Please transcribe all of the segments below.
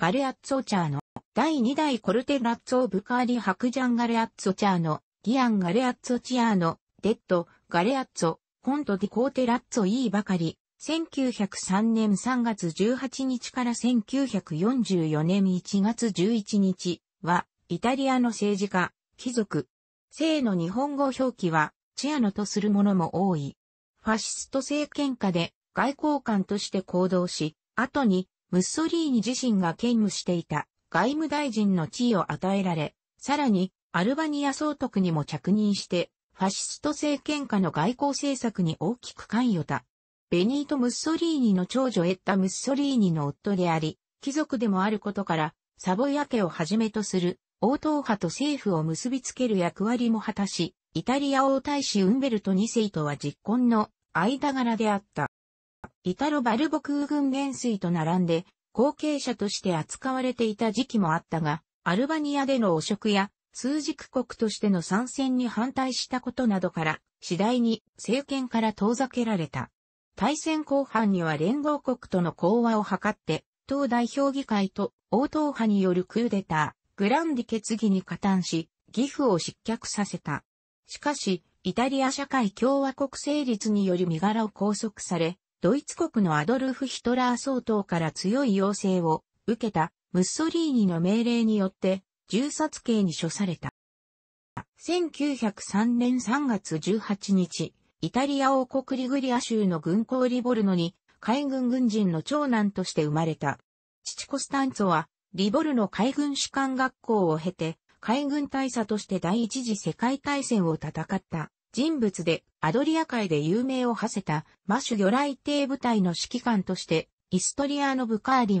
ガレアッツォチャーノ、第2代コルテラッツォブカーリハクジャンガレアッツォチャーノ、ギアンガレアッツォチアーノ、デッド、ガレアッツォ、コントディコーテラッツォイーばかり、1903年3月18日から1944年1月11日は、イタリアの政治家、貴族。性の日本語表記は、チアノとするものも多い。ファシスト政権下で外交官として行動し、後にムッソリーニ自身が兼務していた外務大臣の地位を与えられ、さらにアルバニア総督にも着任して、ファシスト政権下の外交政策に大きく関与た。ベニート・ムッソリーニの長女エッタ・ムッソリーニの夫であり、貴族でもあることから、サボヤ家をはじめとする、王党派と政府を結びつける役割も果たし、イタリア王大使ウンベルト2世とは実婚の間柄であった。イタロ・バルボ空軍元帥と並んで、後継者として扱われていた時期もあったが、アルバニアでの汚職や、数軸国としての参戦に反対したことなどから、次第に政権から遠ざけられた。大戦後半には連合国との講和を図って、党代表議会と応党派によるクーデター、グランディ決議に加担し、義父を失脚させた。しかし、イタリア社会共和国成立により身柄を拘束され、ドイツ国のアドルフ・ヒトラー総統から強い要請を受けたムッソリーニの命令によって銃殺刑に処された。1903年3月18日、イタリア王国リグリア州の軍港リボルノに海軍軍人の長男として生まれた。父コスタンツォはリボルノ海軍士官学校を経て海軍大佐として第一次世界大戦を戦った人物でアドリア海で有名を馳せたマシュ魚雷艇部隊の指揮官として、イストリアのブカーリ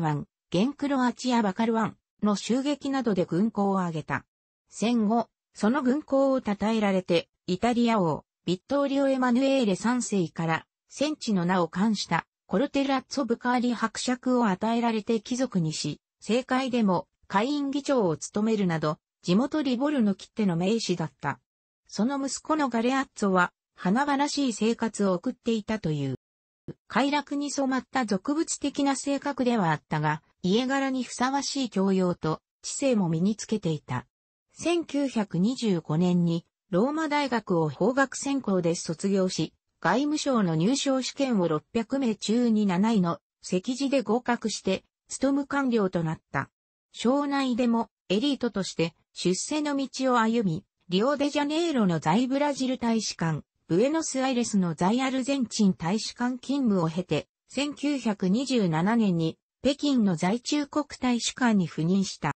ゲンクロアチアバカルワンの襲撃などで軍港を挙げた。戦後、その軍港を称えられて、イタリア王、ビットーリオ・エマヌエーレ3世から、戦地の名を冠したコルテラッツォ・ブカーリ伯爵を与えられて貴族にし、政界でも会員議長を務めるなど、地元リボルの切手の名士だった。その息子のガレアッツォは、華々しい生活を送っていたという。快楽に染まった俗物的な性格ではあったが、家柄にふさわしい教養と知性も身につけていた。1925年にローマ大学を法学専攻で卒業し、外務省の入省試験を600名中に7位の席次で合格して、務務官僚となった。省内でもエリートとして出世の道を歩み、リオデジャネイロの在ブラジル大使館、ブエノスアイレスの在アルゼンチン大使館勤務を経て、1927年に北京の在中国大使館に赴任した。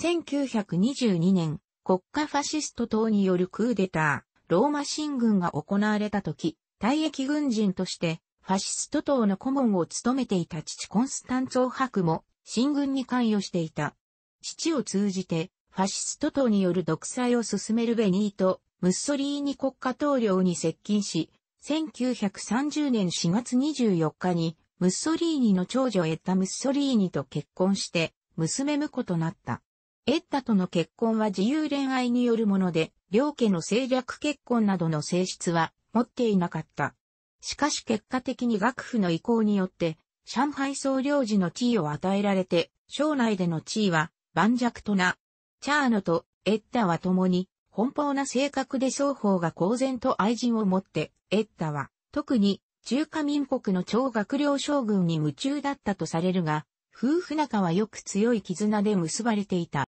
1922年、国家ファシスト党によるクーデター、ローマ進軍が行われた時、退役軍人として、ファシスト党の顧問を務めていた父コンスタンツォ博も、進軍に関与していた。父を通じて、ファシスト党による独裁を進めるベニート・ムッソリーニ国家統領に接近し、1930年4月24日に、ムッソリーニの長女エッタ・ムッソリーニと結婚して、娘婿となった。エッタとの結婚は自由恋愛によるもので、両家の政略結婚などの性質は持っていなかった。しかし結果的に学府の意向によって、上海総領事の地位を与えられて、省内での地位は盤石とな。チャーノとエッタは共に奔放な性格で双方が公然と愛人を持って、エッタは、特に、中華民国の超学領将軍に夢中だったとされるが、夫婦仲はよく強い絆で結ばれていた。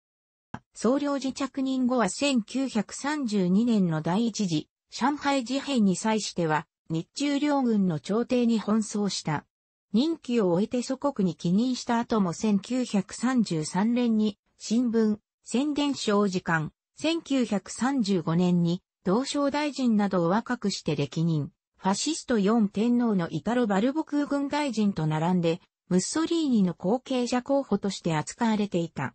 総領事着任後は1932年の第一次、上海事変に際しては、日中両軍の朝廷に奔走した。任期を終えて祖国に帰任した後も1933年に、新聞、宣伝省時間、1935年に同省大臣などを若くして歴任、ファシスト4天皇のイタロ・バルボ空軍大臣と並んで、ムッソリーニの後継者候補として扱われていた。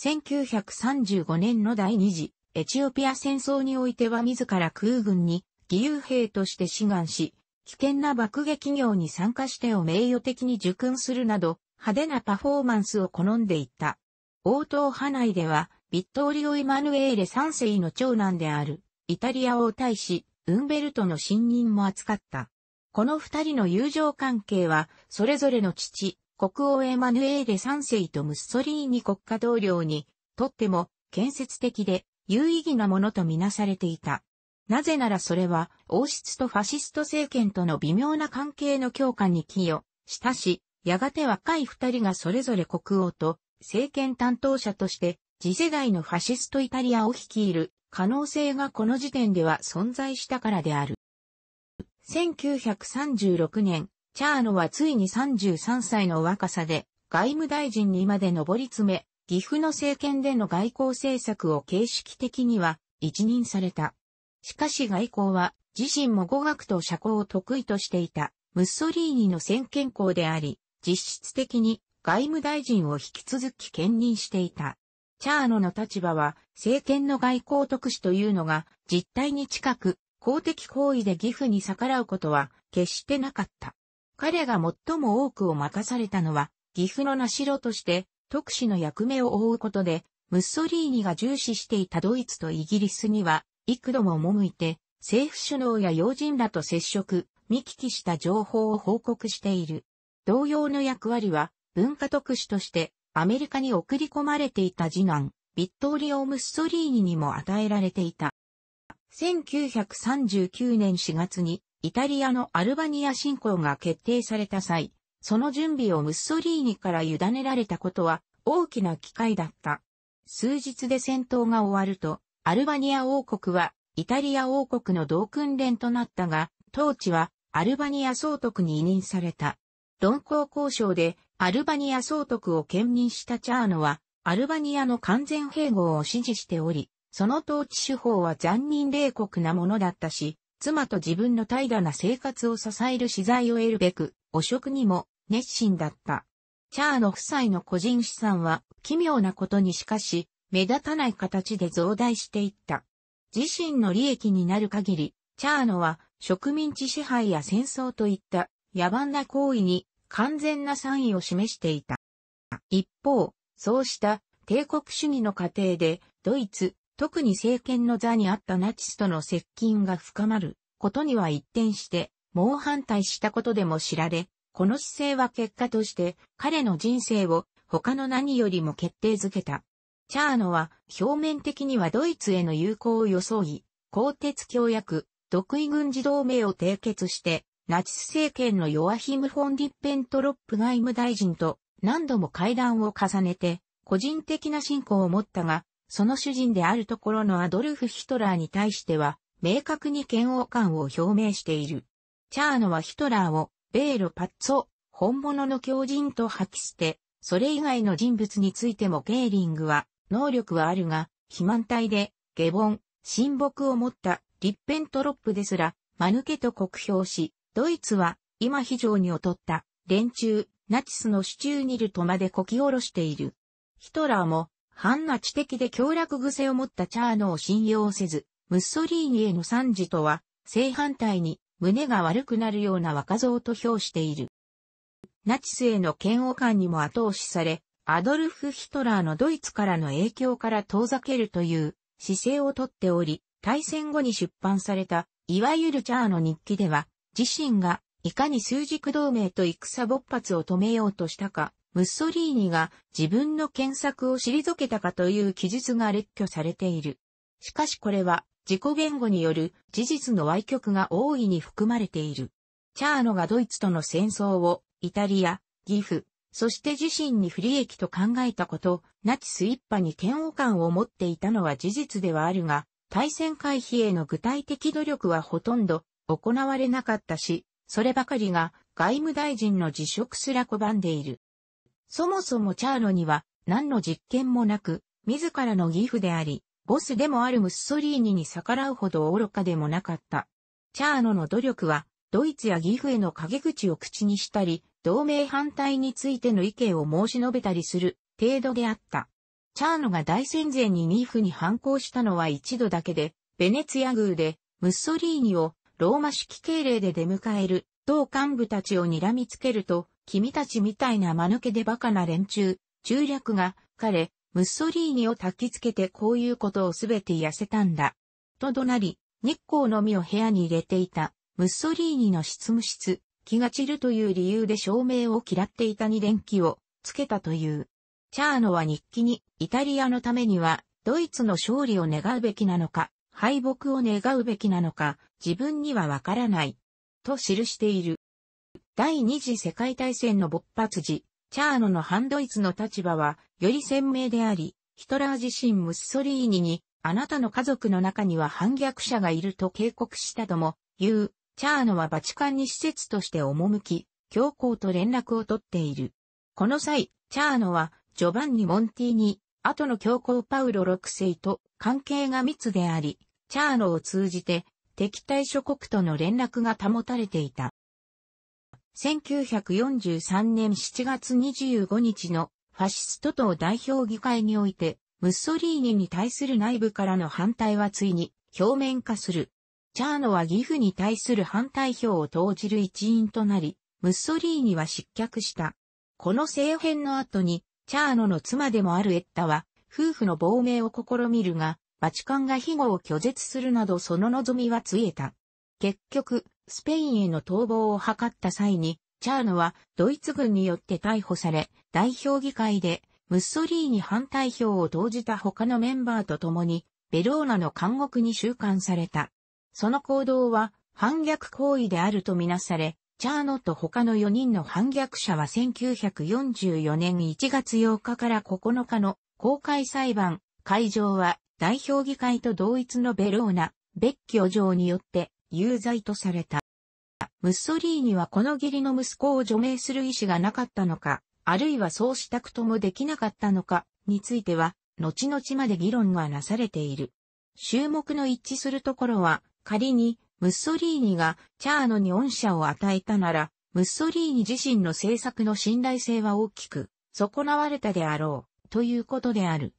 1935年の第二次エチオピア戦争においては自ら空軍に義勇兵として志願し、危険な爆撃業に参加してを名誉的に受訓するなど、派手なパフォーマンスを好んでいった。応答派内では、ビットオリオ・エマヌエーレ3世の長男である、イタリア王大使、ウンベルトの信任も扱った。この二人の友情関係は、それぞれの父、国王エマヌエーレ3世とムッソリーニ国家同僚に、とっても、建設的で、有意義なものとみなされていた。なぜならそれは、王室とファシスト政権との微妙な関係の強化に寄与したし、やがて若い二人がそれぞれ国王と政権担当者として次世代のファシストイタリアを率いる可能性がこの時点では存在したからである。1936年、チャーノはついに33歳の若さで外務大臣にまで上り詰め、岐阜の政権での外交政策を形式的には一任された。しかし外交は自身も語学と社交を得意としていたムッソリーニの先見校であり、実質的に外務大臣を引き続き兼任していた。チャーノの立場は、政権の外交特使というのが実態に近く、公的行為で義父に逆らうことは決してなかった。彼が最も多くを任されたのは、義父の名代として特使の役目を負うことで、ムッソリーニが重視していたドイツとイギリスには、幾度も赴いて、政府首脳や要人らと接触、見聞きした情報を報告している。同様の役割は、文化特使として、アメリカに送り込まれていた次男、ビットーリオ・ムッソリーニにも与えられていた。1939年4月にイタリアのアルバニア侵攻が決定された際、その準備をムッソリーニから委ねられたことは大きな機会だった。数日で戦闘が終わると、アルバニア王国はイタリア王国の同訓練となったが、当地はアルバニア総督に委任された。論考交渉でアルバニア総督を兼任したチャーノは、アルバニアの完全併合を支持しており、その統治手法は残忍冷酷なものだったし、妻と自分の怠惰な生活を支える資材を得るべく、汚職にも熱心だった。チャーノ夫妻の個人資産は奇妙なことにしかし、目立たない形で増大していった。自身の利益になる限り、チャーノは植民地支配や戦争といった野蛮な行為に完全な賛意を示していた。一方、そうした帝国主義の過程で、ドイツ、特に政権の座にあったナチスとの接近が深まることには一転して、猛反対したことでも知られ、この姿勢は結果として彼の人生を他の何よりも決定づけた。チャーノは表面的にはドイツへの友好を装い、鋼鉄協約、独位軍事同盟を締結してナチス政権のヨアヒム・フォンディッペントロップ外務大臣と何度も会談を重ねて、個人的な信仰を持ったが、その主人であるところのアドルフ・ヒトラーに対しては、明確に嫌悪感を表明している。チャーノはヒトラーを、ベーロパッツォ、本物の狂人と吐き捨て、それ以外の人物についてもゲーリングは、能力はあるが、肥満体で、下凡、親睦を持った、リッペントロップですら、間抜けと酷評し、ドイツは、今非常に劣った、連中、ナチスの手中にいるとまでこき下ろしている。ヒトラーも、反ナチ的で強楽癖を持ったチャーノを信用せず、ムッソリーニへの賛辞とは、正反対に、胸が悪くなるような若造と評している。ナチスへの嫌悪感にも後押しされ、アドルフ・ヒトラーのドイツからの影響から遠ざけるという姿勢をとっており、大戦後に出版された、いわゆるチャーの日記では、自身がいかに枢軸同盟と戦勃発を止めようとしたか、ムッソリーニが自分の検索を退けたかという記述が列挙されている。しかしこれは自己言語による事実の歪曲が大いに含まれている。チャーノがドイツとの戦争をイタリア、ギフ、そして自身に不利益と考えたこと、ナチス一派に嫌悪感を持っていたのは事実ではあるが、対戦回避への具体的努力はほとんど行われなかったし、そればかりが外務大臣の辞職すら拒んでいる。そもそもチャーノには何の実権もなく、自らの義父であり、ボスでもあるムッソリーニに逆らうほど愚かでもなかった。チャーノの努力は、ドイツや義父への陰口を口にしたり、同盟反対についての意見を申し述べたりする程度であった。チャーノが大戦前に義父に反抗したのは一度だけで、ベネツヤ宮でムッソリーニをローマ式敬礼で出迎える、同幹部たちを睨みつけると、君たちみたいな間抜けでバカな連中、中略が、彼、ムッソリーニを焚きつけてこういうことをすべて痩せたんだ。と怒鳴り、日光のみを部屋に入れていた、ムッソリーニの執務室、気が散るという理由で照明を嫌っていた二連機をつけたという。チャーノは日記に、イタリアのためには、ドイツの勝利を願うべきなのか、敗北を願うべきなのか、自分にはわからない。と記している。第二次世界大戦の勃発時、チャーノの反ドイツの立場はより鮮明であり、ヒトラー自身ムッソリーニに、あなたの家族の中には反逆者がいると警告したとも、言う、チャーノはバチカンに施設として赴き、教皇と連絡を取っている。この際、チャーノは、ジョバンニ・モンティに、後の教皇パウロ6世と関係が密であり、チャーノを通じて敵対諸国との連絡が保たれていた。1943年7月25日のファシスト党代表議会において、ムッソリーニに対する内部からの反対はついに表面化する。チャーノは義父に対する反対票を投じる一員となり、ムッソリーニは失脚した。この政変の後に、チャーノの妻でもあるエッタは、夫婦の亡命を試みるが、バチカンが庇護を拒絶するなどその望みはついえた。結局、スペインへの逃亡を図った際に、チャーノはドイツ軍によって逮捕され、代表議会でムッソリーに反対票を投じた他のメンバーと共に、ベローナの監獄に収監された。その行動は反逆行為であるとみなされ、チャーノと他の4人の反逆者は1944年1月8日から9日の公開裁判、会場は代表議会と同一のベローナ、ベッキオ城によって有罪とされた。ムッソリーニはこの義理の息子を除名する意思がなかったのか、あるいはそうしたくともできなかったのか、については、後々まで議論がなされている。注目の一致するところは、仮に、ムッソリーニがチャーノに恩赦を与えたなら、ムッソリーニ自身の政策の信頼性は大きく、損なわれたであろう、ということである。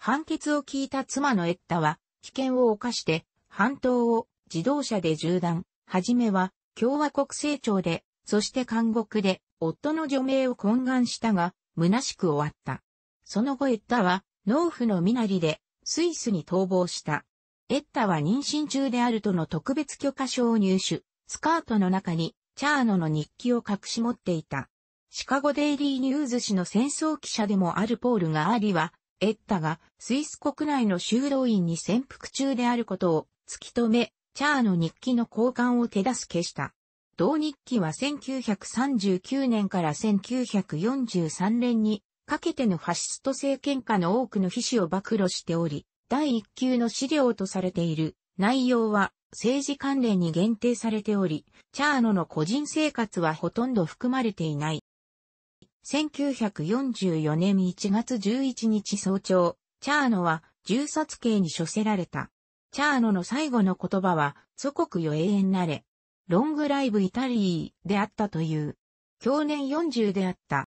判決を聞いた妻のエッタは、危険を犯して、半島を自動車で縦断。はじめは、共和国政庁で、そして監獄で、夫の除名を懇願したが、虚しく終わった。その後エッタは、農夫の身なりで、スイスに逃亡した。エッタは妊娠中であるとの特別許可証を入手、スカートの中に、チャーノの日記を隠し持っていた。シカゴデイリーニューズ氏の戦争記者でもあるポールがありは、エッタがスイス国内の修道院に潜伏中であることを突き止め、チャーの日記の交換を手助けした。同日記は1939年から1943年にかけてのファシスト政権下の多くの秘紙を暴露しており、第1級の資料とされている内容は政治関連に限定されており、チャーノの個人生活はほとんど含まれていない。1944年1月11日早朝、チャーノは銃殺刑に処せられた。チャーノの最後の言葉は、祖国よ永遠なれ。ロングライブイタリーであったという。去年40であった。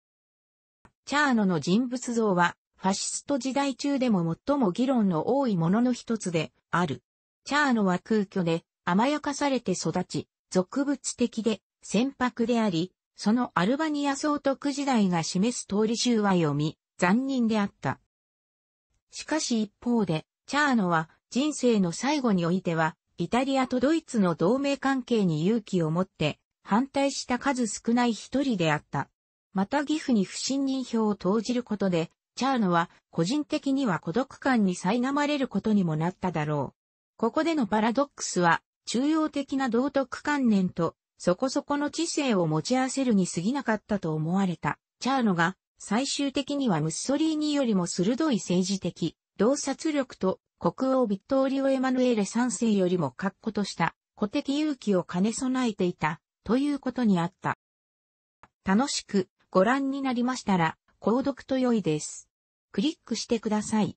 チャーノの人物像は、ファシスト時代中でも最も議論の多いものの一つである。チャーノは空虚で甘やかされて育ち、俗物的で、船舶であり、そのアルバニア総督時代が示す通り州は読み、残忍であった。しかし一方で、チャーノは人生の最後においては、イタリアとドイツの同盟関係に勇気を持って反対した数少ない一人であった。また義父に不信任票を投じることで、チャーノは個人的には孤独感に苛まれることにもなっただろう。ここでのパラドックスは、中央的な道徳観念とそこそこの知性を持ち合わせるに過ぎなかったと思われた、チャーノが、最終的にはムッソリーニよりも鋭い政治的、洞察力と国王ビットーリオ・エマヌエレ3世よりも確固とした古的勇気を兼ね備えていたということにあった。楽しくご覧になりましたら、購読と良いです。クリックしてください。